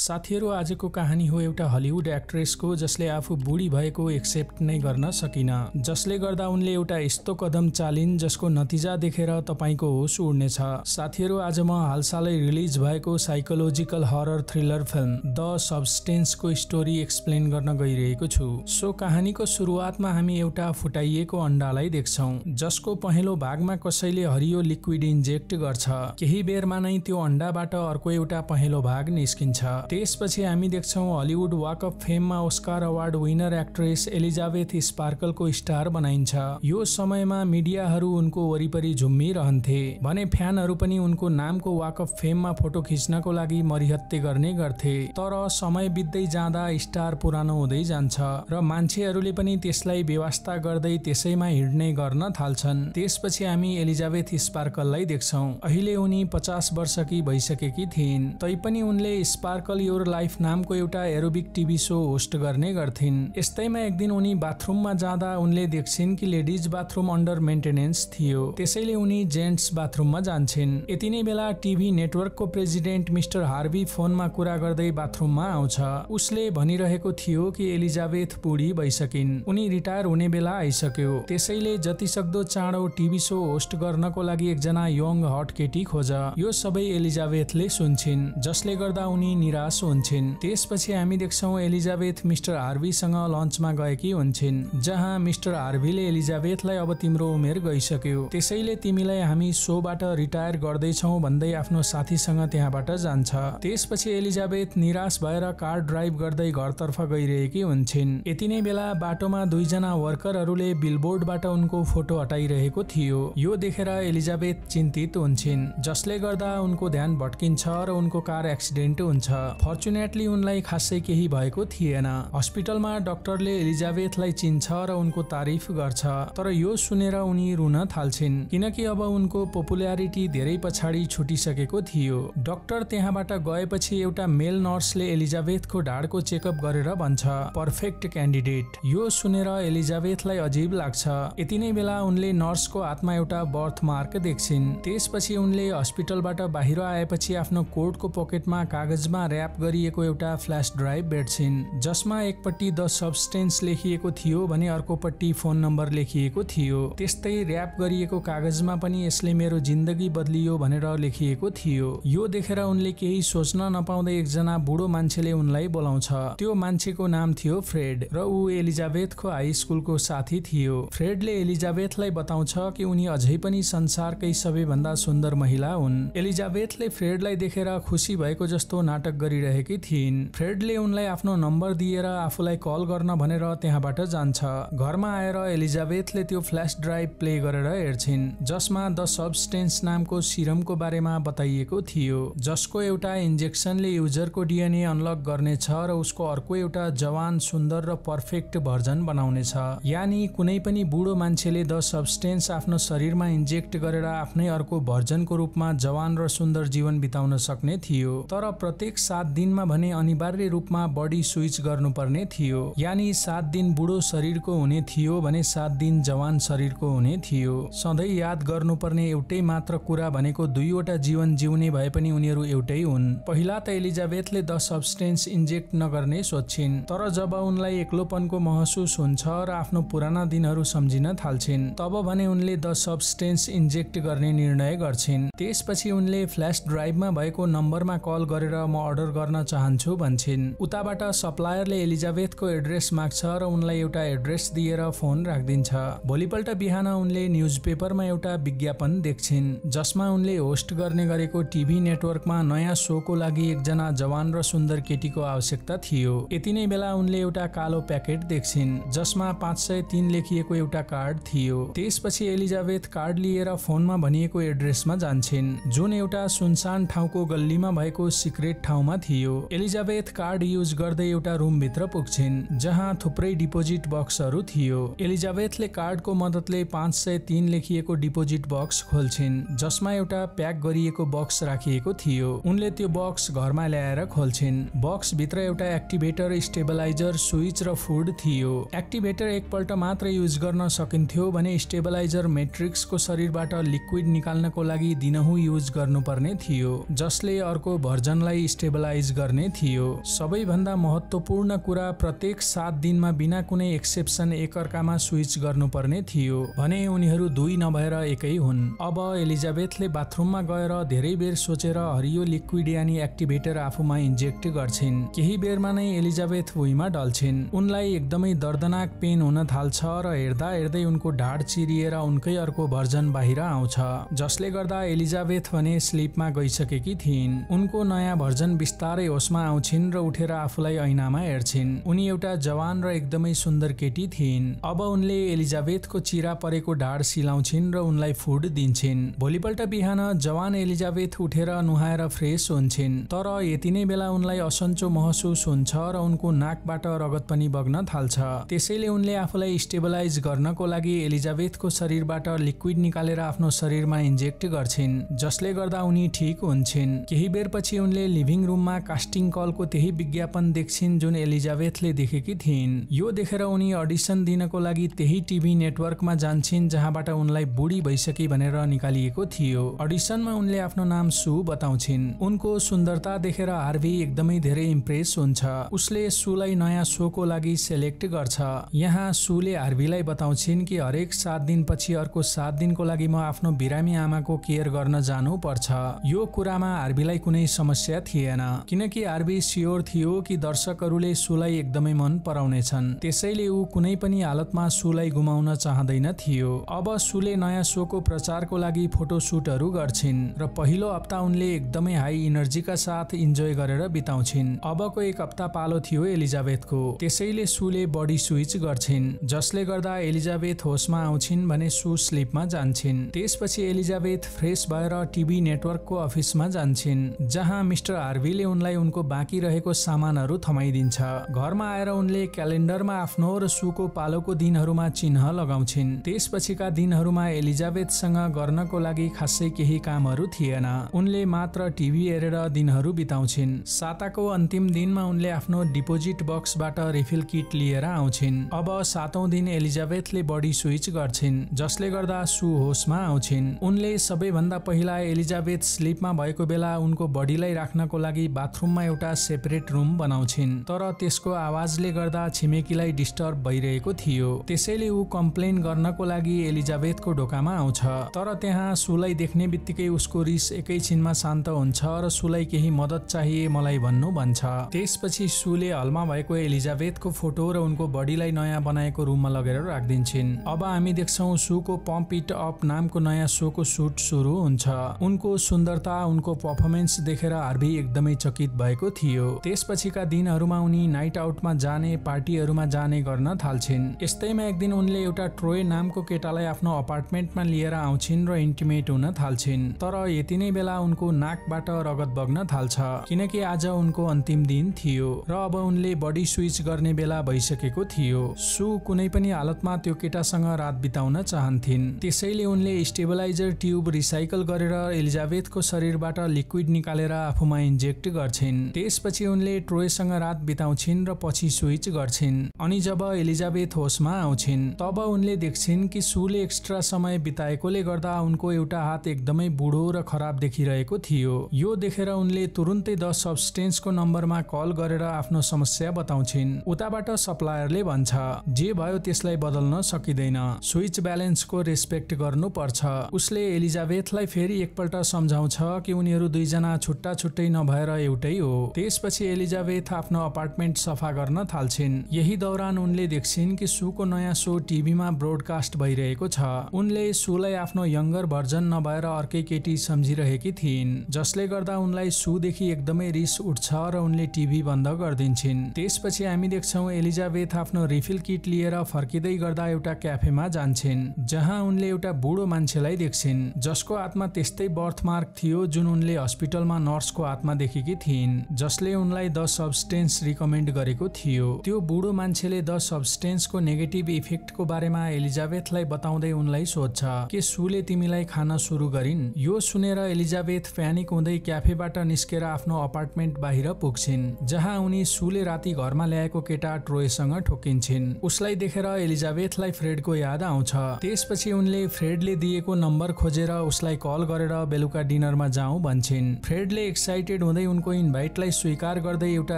साथीहरू आजको कहानी हो एउटा हलिउड एक्ट्रेसको जसले आफू बुढी भएको एक्सेप्ट नै गर्न सकिन जसले गर्दा उनले एउटा यस्तो कदम चालिन् जसको नतिजा देखेर तपाईँको होस उड्नेछ साथीहरू आज म हालसालै रिलिज भएको psychological horror thriller film the सब्सटेन्सको स्टोरी एक्सप्लेन गर्न गइरहेको छु सो कहानीको सुरुवातमा हामी एउटा फुटाइएको अन्डालाई देख्छौँ जसको पहेँलो भागमा कसैले हरियो लिक्विड इन्जेक्ट गर्छ केही बेरमा नै त्यो अन्डाबाट अर्को एउटा पहेँलो भाग निस्किन्छ त्यसपछि हामी देख्छौँ हलिउड वाक अफ फेममा Oscar award winner actress Elizabeth स्पार्कलको स्टार बनाइन्छ यो समयमा मिडियाहरू उनको वरिपरि झुम्मिरहन्थे भने फ्यानहरू पनि उनको नामको वाक अफ फेममा फोटो खिच्नको लागि मरिहत्ते गर्ने गर्थे तर समय बित्दै जाँदा स्टार पुरानो हुँदै जान्छ र मान्छेहरूले पनि त्यसलाई व्यवस्था गर्दै त्यसैमा हिँड्ने गर्न थाल्छन् त्यसपछि हामी एलिजाबेथ स्पार्कललाई देख्छौँ अहिले उनी पचास वर्षकी भइसकेकी थिइन् तैपनि उनले स्पार्क सर्कल योर लाइफ नामको एउटा एरोबिक टिभी सो होस्ट गर्ने गर्थिन् यस्तैमा एक दिन उनी बाथरुममा जाँदा उनले देख्छिन् कि लेडिज बाथरुम अन्डर मेन्टेनेन्स थियो त्यसैले उनी जेन्ट्स बाथरुममा जान्छन् यति नै बेला टिभी नेटवर्कको प्रेजिडेन्ट मिस्टर हार्बी फोनमा कुरा गर्दै बाथरुममा आउँछ उसले भनिरहेको थियो कि एलिजाबेथ बुढी भइसकिन् उनी रिटायर हुने बेला आइसक्यो त्यसैले जति सक्दो चाँडो टिभी सो होस्ट गर्नको लागि एकजना यङ हट केटी खोज यो सबै एलिजाबेथले सुन्छन् जसले गर्दा उनी निरा निराश हुन्छन् त्यसपछि हामी देख्छौँ एलिजाबेथ मिस्टर हार्वीसँग लन्चमा गएकी हुन्छन् जहाँ मिस्टर हार्वीले एलिजाबेथलाई अब तिम्रो उमेर गइसक्यो त्यसैले तिमीलाई हामी सोबाट रिटायर गर्दैछौ भन्दै आफ्नो साथीसँग त्यहाँबाट जान्छ त्यसपछि एलिजाबेथ निराश भएर कार ड्राइभ गर्दै घरतर्फ गइरहेकी हुन्छिन् यति नै बेला बाटोमा दुईजना वर्करहरूले बिलबोर्डबाट उनको फोटो हटाइरहेको थियो यो देखेर एलिजाबेथ चिन्तित हुन्छन् जसले गर्दा उनको ध्यान भट्किन्छ र उनको कार एक्सिडेन्ट हुन्छ फर्चुनेटली उनलाई खासै केही भएको थिएन हस्पिटलमा डाक्टरले एलिजाबेथलाई चिन्छ र उनको तारिफ गर्छ तर यो सुनेर उनी रुन थाल्छिन् किनकि अब उनको पपुल्यारिटी धेरै पछाडि छुटिसकेको थियो डाक्टर त्यहाँबाट गएपछि एउटा मेल नर्सले एलिजाबेथको ढाडको चेकअप गरेर भन्छ पर्फेक्ट क्यान्डिडेट यो सुनेर एलिजाबेथलाई अजिब लाग्छ यति नै बेला उनले नर्सको हातमा एउटा बर्थ मार्क देख्छिन् त्यसपछि उनले हस्पिटलबाट बाहिर आएपछि आफ्नो कोटको पकेटमा कागजमा ऱ्याप गरिएको एउटा फ्ल्यास ड्राइभ भेट्छिन् जसमा एकपट्टि द सब्सटेन्स लेखिएको थियो भने अर्कोपट्टि फोन नम्बर लेखिएको थियो त्यस्तै ऱ्याप गरिएको कागजमा पनि यसले मेरो जिन्दगी बदलियो भनेर लेखिएको थियो यो देखेर उनले केही सोच्न नपाउँदै एकजना बुढो मान्छेले उनलाई बोलाउँछ त्यो मान्छेको नाम थियो फ्रेड र ऊ एलिजाबेथको हाई स्कुलको साथी थियो फ्रेडले एलिजाबेथलाई बताउँछ कि उनी अझै पनि संसारकै सबैभन्दा सुन्दर महिला हुन् एलिजाबेथले फ्रेडलाई देखेर खुसी भएको जस्तो नाटक गरिरहेकी थिइन् फ्रेडले उनलाई आफ्नो नम्बर दिएर आफूलाई कल गर्न भनेर त्यहाँबाट जान्छ घरमा आएर एलिजाबेथले त्यो फ्ल्यास ड्राइभ प्ले गरेर हेर्छिन् जसमा द सबस्टेन्स नामको सिरमको बारेमा बताइएको थियो जसको एउटा इन्जेक्सनले युजरको डिएनए अनलक गर्नेछ र उसको अर्को एउटा जवान सुन्दर र पर्फेक्ट भर्जन बनाउनेछ यानि कुनै पनि बुढो मान्छेले द सबस्टेन्स आफ्नो शरीरमा इन्जेक्ट गरेर आफ्नै अर्को भर्जनको रूपमा जवान र सुन्दर जीवन बिताउन सक्ने थियो तर प्रत्येक सात दिनमा भने अनिवार्य रूपमा बडी स्विच गर्नुपर्ने थियो यानि सात दिन बुढो शरीरको हुने थियो भने सात दिन जवान शरीरको हुने थियो सधैँ याद गर्नुपर्ने एउटै मात्र कुरा भनेको दुईवटा जीवन जिउने भए पनि उनीहरू एउटै हुन् पहिला त एलिजाबेथले द सब्सटेन्स इन्जेक्ट नगर्ने सोध्छिन् तर जब उनलाई एक्लोपनको महसुस हुन्छ र आफ्नो पुराना दिनहरू सम्झिन थाल्छिन् तब भने उनले द सब्सटेन्स इन्जेक्ट गर्ने निर्णय गर्छिन् त्यसपछि उनले फ्ल्यास ड्राइभमा भएको नम्बरमा कल गरेर म अर्डर अर्डर गर्न चाहन्छु भन्छन् उताबाट सप्लायरले एलिजाबेथको एड्रेस माग्छ र उनलाई एउटा एड्रेस दिएर फोन राखिदिन्छ भोलिपल्ट बिहान उनले न्युज पेपरमा एउटा विज्ञापन देख्छिन् जसमा उनले होस्ट गर्ने गरेको टिभी नेटवर्कमा नयाँ सोको लागि एकजना जवान र सुन्दर केटीको आवश्यकता थियो यति नै बेला उनले एउटा कालो प्याकेट देख्छिन् जसमा पाँच सय तिन लेखिएको एउटा कार्ड थियो त्यसपछि एलिजाबेथ कार्ड लिएर फोनमा भनिएको एड्रेसमा जान्छन् जुन एउटा सुनसान ठाउँको गल्लीमा भएको सिक्रेट ठाउँमा थियो एलिजाबेथ कार्ड युज गर्दै एउटा रुम भित्र पुग्छिन् जहाँ थुप्रै डिपोजिट बक्सहरू थियो एलिजाबेथले कार्डको मद्दतले पाँच सय तिन लेखिएको डिपोजिट बक्स खोल्छिन् जसमा एउटा प्याक गरिएको बक्स राखिएको थियो उनले त्यो बक्स घरमा ल्याएर खोल्छिन् बक्स भित्र एउटा एक्टिभेटर स्टेबलाइजर स्विच र फुड थियो एक्टिभेटर एकपल्ट मात्र युज गर्न सकिन्थ्यो भने स्टेबलाइजर मेट्रिक्सको शरीरबाट लिक्विड निकाल्नको लागि दिनहुँ युज गर्नुपर्ने थियो जसले अर्को भर्जनलाई स्टेबलाइज एनालाइज गर्ने थियो सबैभन्दा महत्त्वपूर्ण कुरा प्रत्येक सात दिनमा बिना कुनै एक्सेप्सन एकअर्कामा स्विच गर्नुपर्ने थियो भने उनीहरू दुई नभएर एकै हुन् अब एलिजाबेथले बाथरुममा गएर धेरै बेर सोचेर हरियो लिक्विड यानी एक्टिभेटर आफूमा इन्जेक्ट गर्छिन् केही बेरमा नै एलिजाबेथ भुइँमा डल्छिन् उनलाई एकदमै दर्दनाक पेन हुन थाल्छ र हेर्दा हेर्दै उनको ढाड चिरिएर उनकै अर्को भर्जन बाहिर आउँछ जसले गर्दा एलिजाबेथ भने स्लिपमा गइसकेकी थिइन् उनको नयाँ भर्जन बिस्तारै होसमा आउँछिन् र उठेर आफूलाई ऐनामा हेर्छिन् उनी एउटा जवान र एकदमै सुन्दर केटी थिइन् अब उनले एलिजाबेथको चिरा परेको ढाड सिलाउँछिन् र उनलाई फुड दिन्छन् भोलिपल्ट बिहान जवान एलिजाबेथ उठेर नुहाएर फ्रेस हुन्छन् तर यति नै बेला उनलाई असन्चो महसुस हुन्छ र उनको नाकबाट रगत पनि बग्न थाल्छ त्यसैले उनले आफूलाई स्टेबलाइज गर्नको लागि एलिजाबेथको शरीरबाट लिक्विड निकालेर आफ्नो शरीरमा इन्जेक्ट गर्छिन् जसले गर्दा उनी ठिक हुन्छन् केही बेर पछि उनले लिभिङ रुम रुममा कास्टिङ कलको त्यही विज्ञापन देख्छिन् जुन एलिजाबेथले देखेकी थिइन् यो देखेर उनी अडिसन दिनको लागि त्यही टिभी नेटवर्कमा जान्छन् जहाँबाट उनलाई बुढी भइसके भनेर निकालिएको थियो अडिसनमा उनले आफ्नो नाम सु बताउँछिन् उनको सुन्दरता देखेर हार्भी एकदमै धेरै इम्प्रेस हुन्छ उसले सुलाई नयाँ सोको लागि सेलेक्ट गर्छ यहाँ सुले हार्भीलाई बताउँछिन् कि हरेक सात दिनपछि अर्को सात दिनको लागि म आफ्नो बिरामी आमाको केयर गर्न जानु पर्छ यो कुरामा हार्भीलाई कुनै समस्या थिएन किनकि आरबी स्योर थियो कि दर्शकहरूले सुलाई एकदमै मन पराउनेछन् त्यसैले ऊ कुनै पनि हालतमा सुलाई गुमाउन चाहँदैन थियो अब सुले नयाँ सोको प्रचारको लागि फोटो फोटोसुटहरू गर्छिन् र पहिलो हप्ता उनले एकदमै हाई इनर्जीका साथ इन्जोय गरेर बिताउँछिन् अबको एक हप्ता पालो थियो एलिजाबेथको त्यसैले सुले बडी स्विच गर्छिन् जसले गर्दा एलिजाबेथ होसमा आउँछिन् भने सु स्लिपमा जान्छन् त्यसपछि एलिजाबेथ फ्रेस भएर टिभी नेटवर्कको अफिसमा जान्छन् जहाँ मिस्टर हार्भिल त्यसैले उनलाई उनको बाँकी रहेको सामानहरू थमाइदिन्छ घरमा आएर उनले क्यालेन्डरमा आफ्नो र सुको पालोको दिनहरूमा चिन्ह लगाउँछिन् त्यसपछिका दिनहरूमा एलिजाबेथसँग गर्नको लागि खासै केही कामहरू थिएन उनले मात्र टिभी हेरेर दिनहरू बिताउँछिन् साताको अन्तिम दिनमा उनले आफ्नो डिपोजिट बक्सबाट रिफिल किट लिएर आउँछिन् अब सातौं दिन एलिजाबेथले बडी स्विच गर्छिन् जसले गर्दा सु होसमा आउँछिन् उनले सबैभन्दा पहिला एलिजाबेथ स्लिपमा भएको बेला उनको बडीलाई राख्नको लागि बाथरुममा एउटा सेपरेट रुम बनाउँछिन् तर त्यसको आवाजले गर्दा छिमेकीलाई डिस्टर्ब भइरहेको थियो त्यसैले ऊ कम्प्लेन गर्नको लागि एलिजाबेथको ढोकामा आउँछ तर त्यहाँ सुलाई देख्ने बित्तिकै उसको रिस एकैछिनमा शान्त हुन्छ र सुलाई केही मदत चाहिए मलाई भन्नु भन्छ त्यसपछि सुले हलमा भएको एलिजाबेथको फोटो र उनको बडीलाई नयाँ बनाएको रुममा लगेर राखिदिन्छन् अब हामी देख्छौँ सुको पम्प इट अप नामको नयाँ सोको सुट सुरु हुन्छ उनको सुन्दरता उनको पर्फर्मेन्स देखेर हार्भी एकदमै चकित भएको थियो त्यसपछिका दिनहरूमा उनी नाइट आउटमा जाने पार्टीहरूमा जाने गर्न थाल्छिन् यस्तैमा एक दिन उनले एउटा ट्रोय नामको केटालाई आफ्नो अपार्टमेन्टमा लिएर आउँछिन् र इन्टिमेट हुन थाल्छिन् तर यति नै बेला उनको नाकबाट रगत बग्न थाल्छ किनकि आज उनको अन्तिम दिन थियो र अब उनले बडी स्विच गर्ने बेला भइसकेको थियो सु कुनै पनि हालतमा त्यो केटासँग रात बिताउन चाहन्थिन् त्यसैले उनले स्टेबलाइजर ट्युब रिसाइकल गरेर एलिजाबेथको शरीरबाट लिक्विड निकालेर आफूमा इन्जेक्ट गर्छिन् त्यसपछि उनले ट्रोयसँग रात बिताउँछिन् र पछि स्विच गर्छिन् अनि जब एलिजाबेथ होसमा आउँछिन् तब उनले देख्छिन् कि सुले एक्स्ट्रा समय बिताएकोले गर्दा उनको एउटा हात एकदमै बुढो र खराब देखिरहेको थियो यो देखेर उनले तुरुन्तै द सब्सटेन्सको नम्बरमा कल गरेर आफ्नो समस्या बताउँछिन् उताबाट सप्लायरले भन्छ जे भयो त्यसलाई बदल्न सकिँदैन स्विच ब्यालेन्सको रेस्पेक्ट गर्नुपर्छ उसले एलिजाबेथलाई फेरि एकपल्ट सम्झाउँछ कि उनीहरू दुईजना छुट्टा छुट्टै नभएर एउटै हो त्यसपछि एलिजाबेथ आफ्नो अपार्टमेन्ट सफा गर्न थाल्छिन् यही दौरान उनले देख्छिन् कि सुको नयाँ सो टिभीमा ब्रोडकास्ट भइरहेको छ उनले सुलाई आफ्नो यङ्गर भर्जन नभएर अर्कै केटी सम्झिरहेकी थिइन् जसले गर्दा उनलाई सुदेखि एकदमै रिस उठ्छ र उनले टिभी बन्द गरिदिन्छन् त्यसपछि हामी देख्छौँ एलिजाबेथ आफ्नो रिफिल किट लिएर फर्किँदै गर्दा एउटा क्याफेमा जान्छन् जहाँ उनले एउटा बुढो मान्छेलाई देख्छिन् जसको आत्मा त्यस्तै बर्थमार्क थियो जुन उनले हस्पिटलमा नर्सको आत्मा देखि नसकेकी थिइन् जसले उनलाई द सब्सटेन्स रिकमेन्ड गरेको थियो त्यो बुढो मान्छेले द सब्सटेन्सको नेगेटिभ इफेक्टको बारेमा एलिजाबेथलाई बताउँदै उनलाई सोध्छ के सुले तिमीलाई खान सुरु गरिन् यो सुनेर एलिजाबेथ प्यानिक हुँदै क्याफेबाट निस्केर आफ्नो अपार्टमेन्ट बाहिर पुग्छिन् जहाँ उनी सुले राति घरमा ल्याएको केटा ट्रोयसँग ठोकिन्छन् उसलाई देखेर एलिजाबेथलाई फ्रेडको याद आउँछ त्यसपछि उनले फ्रेडले दिएको नम्बर खोजेर उसलाई कल गरेर बेलुका डिनरमा जाउँ भन्छन् फ्रेडले एक्साइटेड हुँदै उनको इन्भाइटलाई स्वीकार गर्दै एउटा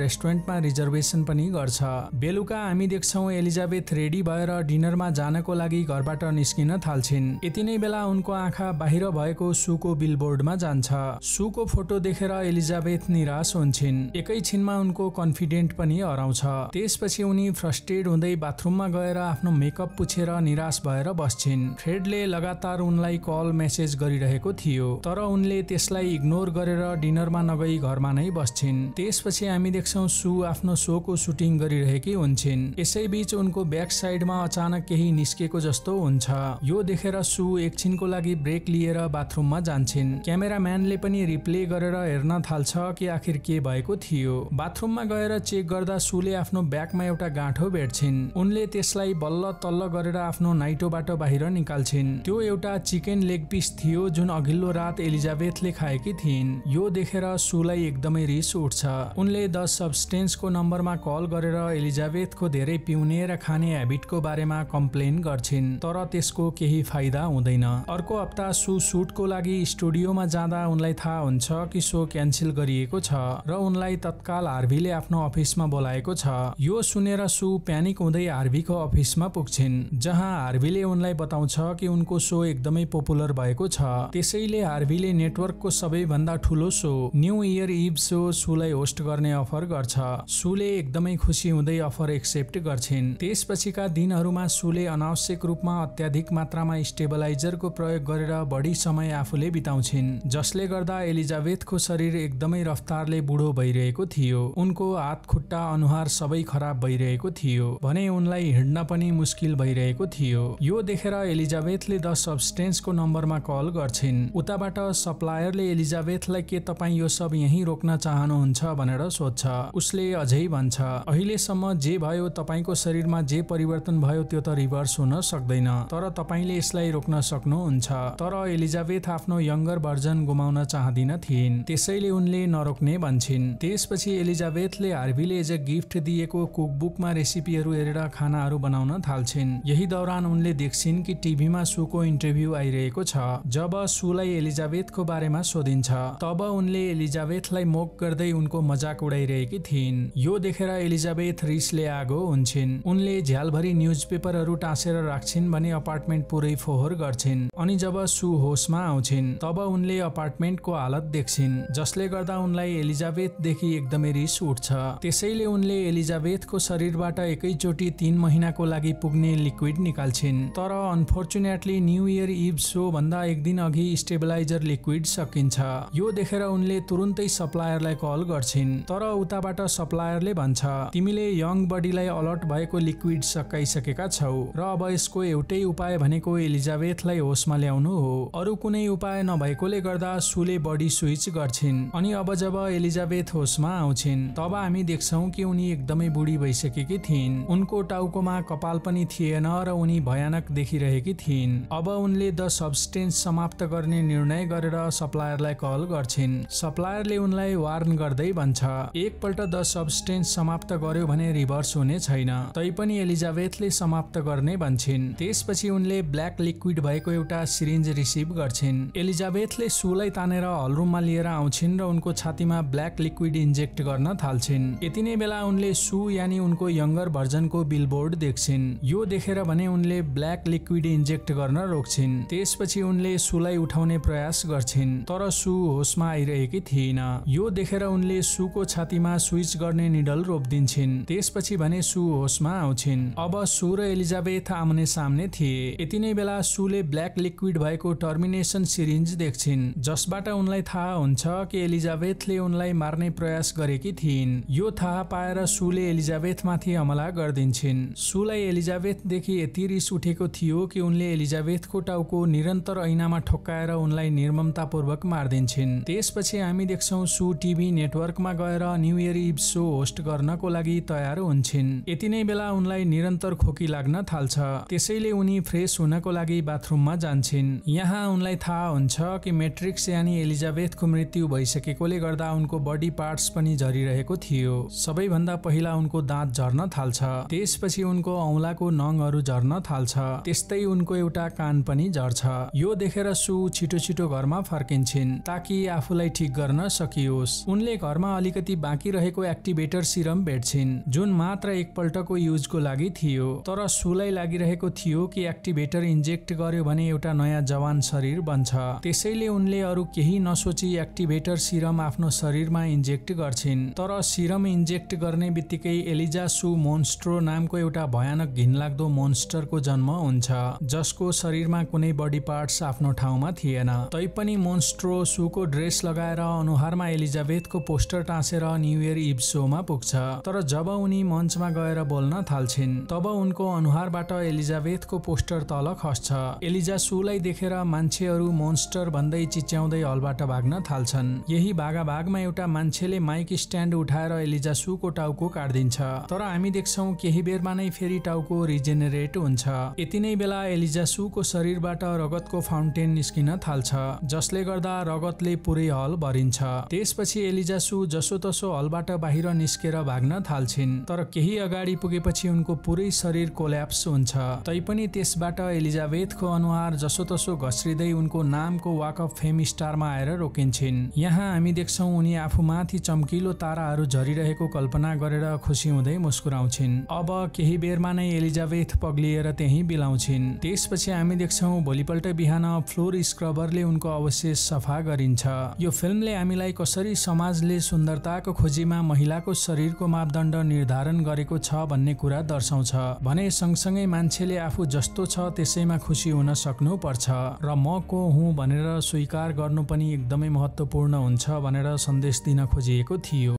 रेस्टुरेन्टमा रिजर्भेसन पनि गर्छ बेलुका हामी देख्छौँ एलिजाबेथ रेडी भएर डिनरमा जानको लागि घरबाट निस्किन थाल्छिन् यति नै बेला उनको आँखा बाहिर भएको सुको बिलबोर्डमा जान्छ सुको फोटो देखेर एलिजाबेथ निराश हुन्छन् एकैछिनमा उनको कन्फिडेन्ट पनि हराउँछ त्यसपछि उनी फ्रस्ट्रेड हुँदै बाथरुममा गएर आफ्नो मेकअप पुछेर निराश भएर बस्छिन् फ्रेडले लगातार उनलाई कल मेसेज गरिरहेको थियो तर उनले त्यसलाई इग्नोर गरेर डिनरमा नगई घर घरमा नै बस्छिन् त्यसपछि हामी देख्छौँ सु आफ्नो सोको सुटिङ गरिरहेकी हुन्छन् यसैबीच उनको ब्याक साइडमा अचानक केही निस्केको जस्तो हुन्छ यो देखेर सु एकछिनको लागि ब्रेक लिएर बाथरुममा जान्छन् क्यामेराम्यानले पनि रिप्ले गरेर हेर्न थाल्छ कि आखिर के भएको थियो बाथरुममा गएर चेक गर्दा सुले आफ्नो ब्यागमा एउटा गाँठो भेट्छिन् उनले त्यसलाई बल्ल तल्ल गरेर आफ्नो नाइटोबाट बाहिर निकाल्छिन् त्यो एउटा चिकन लेग पिस थियो जुन अघिल्लो रात एलिजाबेथले खाएकी थिइन् यो देखेर सुलाई एकदमै रिस उठ्छ उनले द सब्सटेन्सको नम्बरमा कल गरेर एलिजाबेथको धेरै पिउने र खाने हेबिटको बारेमा कम्प्लेन गर्छिन् तर त्यसको केही फाइदा हुँदैन अर्को हप्ता सु सुटको लागि स्टुडियोमा जाँदा उनलाई थाहा हुन्छ कि सो क्यान्सल गरिएको छ र उनलाई तत्काल हार्भीले आफ्नो अफिसमा बोलाएको छ यो सुनेर सु प्यानिक हुँदै हार्भीको अफिसमा पुग्छिन् जहाँ हार्भीले उनलाई बताउँछ कि उनको सो एकदमै पपुलर भएको छ त्यसैले हार्भीले नेटवर्कको सबैभन्दा ठुलो show New Year Eve show सुलाई होस्ट गर्ने अफर गर्छ सुले एकदमै खुसी हुँदै अफर एक्सेप्ट गर्छिन् त्यसपछिका दिनहरूमा सुले अनावश्यक रूपमा अत्याधिक मात्रामा स्टेबलाइजरको प्रयोग गरेर बढी समय आफूले बिताउँछिन् जसले गर्दा एलिजाबेथको शरीर एकदमै रफ्तारले बुढो भइरहेको थियो उनको हात खुट्टा अनुहार सबै खराब भइरहेको थियो भने उनलाई हिँड्न पनि मुस्किल भइरहेको थियो यो देखेर एलिजाबेथले द सब्सटेन्सको नम्बरमा कल गर्छिन् उताबाट सप्लायरले एलिजाबेथलाई के तपाईँ यो सब यहीँ रोक्न चाहनुहुन्छ भनेर सोध्छ उसले अझै भन्छ अहिलेसम्म जे भयो तपाईँको शरीरमा जे परिवर्तन भयो त्यो त रिभर्स हुन सक्दैन तर तपाईँले यसलाई रोक्न सक्नुहुन्छ तर एलिजाबेथ आफ्नो यङ्गर भर्जन गुमाउन चाहदिन थिइन् त्यसैले उनले नरोक्ने भन्छन् त्यसपछि एलिजाबेथले हार्भीले एज अ गिफ्ट दिएको कुकबुकमा रेसिपीहरू हेरेर खानाहरू बनाउन थाल्छिन् यही दौरान उनले देख्छिन् कि टिभीमा सुको इन्टरभ्यू आइरहेको छ जब सुलाई एलिजाबेथको बारेमा सोधिन्छ तब उनले एलिजाबेथ नाथलाई मोक गर्दै उनको मजाक उडाइरहेकी थिइन् यो देखेर एलिजाबेथ रिसले आगो हुन्छन् उनले झ्यालभरि न्युज पेपरहरू टाँसेर राख्छिन् भने अपार्टमेन्ट पुरै फोहोर गर्छिन् अनि जब सु होसमा आउँछिन् तब उनले अपार्टमेन्टको हालत देख्छिन् जसले गर्दा उनलाई एलिजाबेथदेखि एकदमै रिस उठ्छ त्यसैले उनले एलिजाबेथको शरीरबाट एकैचोटि तीन महिनाको लागि पुग्ने लिक्विड निकाल्छिन् तर unfortunately New Year Eve show भन्दा एक दिन अघि स्टेबलाइजर लिक्विड सकिन्छ यो देखेर उनले तुरुन्तै सप्लायरलाई कल गर्छिन् तर उताबाट सप्लायरले भन्छ तिमीले यङ बडीलाई अलर्ट भएको लिक्विड सकाइसकेका छौ र अब यसको एउटै उपाय भनेको एलिजाबेथलाई होसमा ल्याउनु हो अरू कुनै उपाय नभएकोले गर्दा सुले बडी स्विच गर्छिन् अनि अब जब एलिजाबेथ होसमा आउँछिन् तब हामी देख्छौ कि उनी एकदमै बुढी भइसकेकी थिइन् उनको टाउकोमा कपाल पनि थिएन र उनी भयानक देखिरहेकी थिइन् अब उनले द सब्सटेन्स समाप्त गर्ने निर्णय गरेर सप्लायरलाई कल गर्छिन् सप्लायरले उनलाई वार्न गर्दै भन्छ एकपल्ट द सब्सटेन्स समाप्त गर्यो भने रिभर्स हुने छैन तैपनि एलिजाबेथले समाप्त गर्ने भन्छन् त्यसपछि उनले ब्ल्याक लिक्विड भएको एउटा सिरिन्ज रिसिभ गर्छिन् एलिजाबेथले सुलाई तानेर हलरुममा लिएर आउँछिन् र उनको छातीमा ब्ल्याक लिक्विड इन्जेक्ट गर्न थाल्छिन् यति नै बेला उनले सु यानि उनको यङ्गर भर्जनको बिलबोर्ड देख्छिन् यो देखेर भने उनले ब्ल्याक लिक्विड इन्जेक्ट गर्न रोक्छिन् त्यसपछि उनले सुलाई उठाउने प्रयास गर्छिन् तर सु होसमा आइरहेकी थिइन यो देखेर उनले सुको छातीमा स्विच गर्ने निडल रोपिदिन्छन् त्यसपछि भने सु होसमा आउँछिन् अब सु र एलिजाबेथ आउने सामने थिए यति नै बेला सुले ब्ल्याक लिक्विड भएको टर्मिनेसन सिरिन्ज देख्छिन् जसबाट उनलाई थाहा हुन्छ कि एलिजाबेथले उनलाई मार्ने प्रयास गरेकी थिइन् यो थाहा पाएर सुले एलिजाबेथमाथि हमला गरिदिन्छन् सुलाई एलिजाबेथदेखि यति रिस उठेको थियो कि उनले एलिजाबेथको टाउको निरन्तर ऐनामा ठोक्काएर उनलाई निर्ममतापूर्वक मारिदिन्छन् त्यसपछि हामी देख्छौँ सु टिभी नेटवर्कमा गएर New Year Eve show host गर्नको लागि तयार हुन्छन् यति नै बेला उनलाई निरन्तर खोकी लाग्न थाल्छ त्यसैले उनी फ्रेस हुनको लागि बाथरुममा जान्छन् यहाँ उनलाई थाहा हुन्छ कि मेट्रिक्स यानि एलिजाबेथको मृत्यु भइसकेकोले गर्दा उनको बडी पार्ट्स पनि झरिरहेको थियो सबैभन्दा पहिला उनको दाँत झर्न थाल्छ त्यसपछि उनको औँलाको नङहरू झर्न थाल्छ त्यस्तै उनको एउटा कान पनि झर्छ यो देखेर सु छिटो छिटो घरमा फर्किन्छन् ताकि आफूलाई ठिक गर्न सकिन्छ सकियोस् उनले घरमा अलिकति बाँकी रहेको एक्टिभेटर सिरम भेट्छिन् जुन मात्र एकपल्टको युजको लागि थियो तर सुलाई लागिरहेको थियो कि एक्टिभेटर इन्जेक्ट गर्यो भने एउटा नयाँ जवान शरीर बन्छ त्यसैले उनले अरू केही नसोची एक्टिभेटर सिरम आफ्नो शरीरमा इन्जेक्ट गर्छिन् तर सिरम इन्जेक्ट गर्ने बित्तिकै एलिजा सु मोन्स्ट्रो नामको एउटा भयानक घिनलाग्दो मोन्स्टरको जन्म हुन्छ जसको शरीरमा कुनै बडी पार्ट्स आफ्नो ठाउँमा थिएन तैपनि मोन्स्ट्रो सुको ड्रेस लगाएर अनुहारमा मञ्चमा एलिजाबेथको पोस्टर टाँसेर न्यु इयर इभ सोमा पुग्छ तर जब उनी मञ्चमा गएर बोल्न थाल्छिन् तब उनको अनुहारबाट एलिजाबेथको पोस्टर तल खस्छ एलिजा सुलाई देखेर मान्छेहरू मोन्स्टर भन्दै चिच्याउँदै हलबाट भाग्न थाल्छन् यही भागाभागमा एउटा मान्छेले माइक स्ट्यान्ड उठाएर एलिजा सुको टाउको काटिदिन्छ तर हामी देख्छौँ केही बेरमा नै फेरि टाउको रिजेनेरेट हुन्छ यति नै बेला एलिजा सुको शरीरबाट रगतको फाउन्टेन निस्किन थाल्छ जसले गर्दा रगतले पुरै हल भरिन्छ त्यसपछि एलिजासु जसोतसो हलबाट बाहिर निस्केर भाग्न थाल्छिन् तर केही अगाडि पुगेपछि उनको पुरै शरीर कोल्याप्स हुन्छ तैपनि त्यसबाट एलिजाबेथको अनुहार जसोतसो घस्रिँदै उनको नामको वाक अफ फेम स्टारमा आएर रोकिन्छन् यहाँ हामी देख्छौँ उनी आफूमाथि चम्किलो ताराहरू झरिरहेको कल्पना गरेर खुसी हुँदै मुस्कुराउँछिन् अब केही बेरमा नै एलिजाबेथ पग्लिएर त्यही बिलाउँछिन् त्यसपछि हामी देख्छौँ भोलिपल्ट बिहान फ्लोर स्क्रबरले उनको अवशेष सफा गरिन्छ यो फिल्मले हामीलाई कसरी समाजले सुन्दरताको खोजीमा महिलाको शरीरको मापदण्ड निर्धारण गरेको छ भन्ने कुरा दर्शाउँछ भने सँगसँगै मान्छेले आफू जस्तो छ त्यसैमा खुसी हुन पर्छ र म को हुँ भनेर स्वीकार गर्नु पनि एकदमै महत्त्वपूर्ण हुन्छ भनेर सन्देश दिन खोजिएको थियो